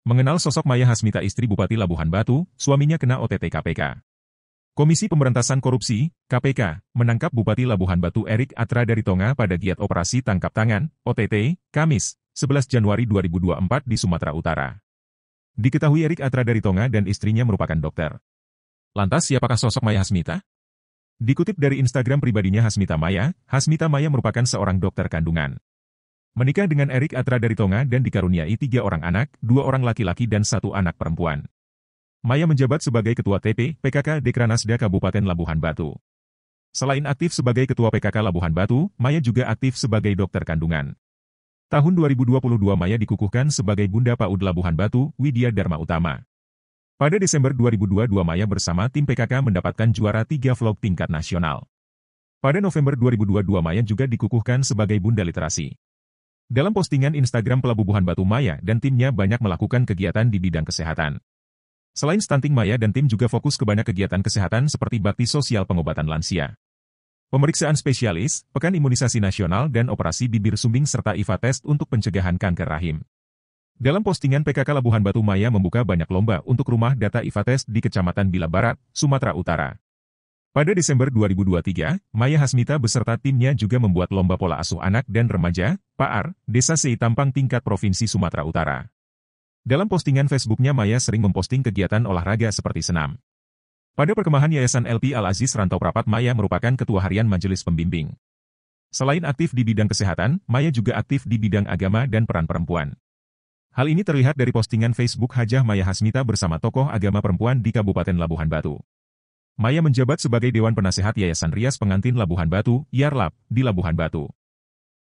Mengenal sosok Maya Hasmita istri Bupati Labuhan Batu, suaminya kena OTT KPK. Komisi Pemberantasan Korupsi, KPK, menangkap Bupati Labuhan Batu Erik Atra dari Tonga pada giat operasi tangkap tangan, OTT, Kamis, 11 Januari 2024 di Sumatera Utara. Diketahui Erik Atra dari Tonga dan istrinya merupakan dokter. Lantas siapakah sosok Maya Hasmita? Dikutip dari Instagram pribadinya Hasmita Maya, Hasmita Maya merupakan seorang dokter kandungan. Menikah dengan Erik Atra dari Tonga dan dikaruniai tiga orang anak, dua orang laki-laki dan satu anak perempuan. Maya menjabat sebagai Ketua TP PKK Dekranasda Kabupaten Labuhan Batu. Selain aktif sebagai Ketua PKK Labuhan Batu, Maya juga aktif sebagai dokter kandungan. Tahun 2022 Maya dikukuhkan sebagai Bunda PAUD Labuhan Batu, Widya Dharma Utama. Pada Desember 2022 Maya bersama tim PKK mendapatkan juara tiga vlog tingkat nasional. Pada November 2022 Maya juga dikukuhkan sebagai Bunda Literasi. Dalam postingan Instagram Pelabuhan Batu Maya dan timnya banyak melakukan kegiatan di bidang kesehatan. Selain stunting Maya dan tim juga fokus ke banyak kegiatan kesehatan seperti bakti sosial pengobatan lansia. Pemeriksaan spesialis, pekan imunisasi nasional dan operasi bibir sumbing serta IVA test untuk pencegahan kanker rahim. Dalam postingan PKK Labuhan Batu Maya membuka banyak lomba untuk rumah data IVA test di Kecamatan Bila Barat, Sumatera Utara. Pada Desember 2023, Maya Hasmita beserta timnya juga membuat lomba pola asuh anak dan remaja, Paar, Desa Tampang, tingkat Provinsi Sumatera Utara. Dalam postingan Facebooknya Maya sering memposting kegiatan olahraga seperti senam. Pada perkemahan Yayasan LP Al-Aziz Rantau Prapat Maya merupakan Ketua Harian Majelis Pembimbing. Selain aktif di bidang kesehatan, Maya juga aktif di bidang agama dan peran perempuan. Hal ini terlihat dari postingan Facebook Hajah Maya Hasmita bersama tokoh agama perempuan di Kabupaten Labuhan Batu. Maya menjabat sebagai Dewan Penasehat Yayasan Rias Pengantin Labuhan Batu, Yarlap, di Labuhan Batu.